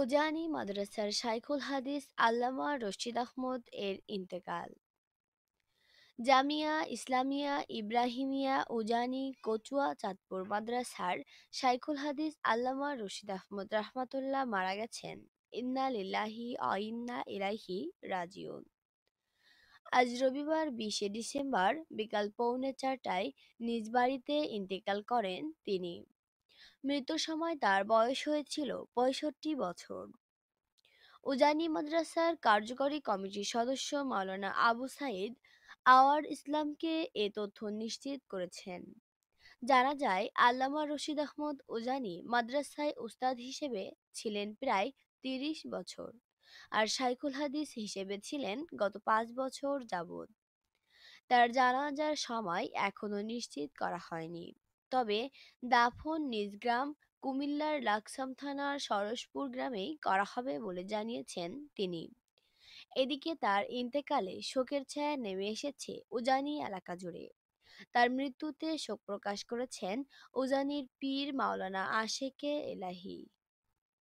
উজানি মাদ্রাসার শাইখুল হাদিস আল্লামা রশিদ আহমদ এর ইন্তেকাল জামিয়া ইসলামিয়া ইব্রাহিমিয়া উজানি কচুয়া চাঁদপুর মাদ্রাসার শাইখুল হাদিস আল্লামা রশিদ আহমদ রাহমাতুল্লাহ মারা গেছেন ইন্না লিল্লাহি অইন্না ইরাহি রাজিউন আজ রবিবার বিশে ডিসেম্বর বিকাল পৌনে চারটায় নিজ বাড়িতে ইন্তেকাল করেন তিনি মৃত্যুর সময় তার বয়স হয়েছিল পঁয়ষট্টি বছর উজানি মাদ্রাসার কার্যকরী কমিটির সদস্য মাওলানা আবু সাইদ আওয়ার ইসলামকে এ তথ্য নিশ্চিত করেছেন জানা যায় আল্লামা রশিদ আহমদ উজানি মাদ্রাসায় উস্তাদ হিসেবে ছিলেন প্রায় তিরিশ বছর আর সাইকুল হাদিস হিসেবে ছিলেন গত পাঁচ বছর যাবৎ তার জানাজার সময় এখনও নিশ্চিত করা হয়নি তবে দাফন নিজ গ্রাম কুমিল্লার লাকসাম থানার সরসপুর গ্রামেই করা হবে বলে জানিয়েছেন তিনি এদিকে তার ইন্তেকালে শোকের ছায়া নেমে এসেছে উজানি এলাকা জুড়ে তার মৃত্যুতে শোক প্রকাশ করেছেন উজানির পীর মাওলানা আশেকে এলাহি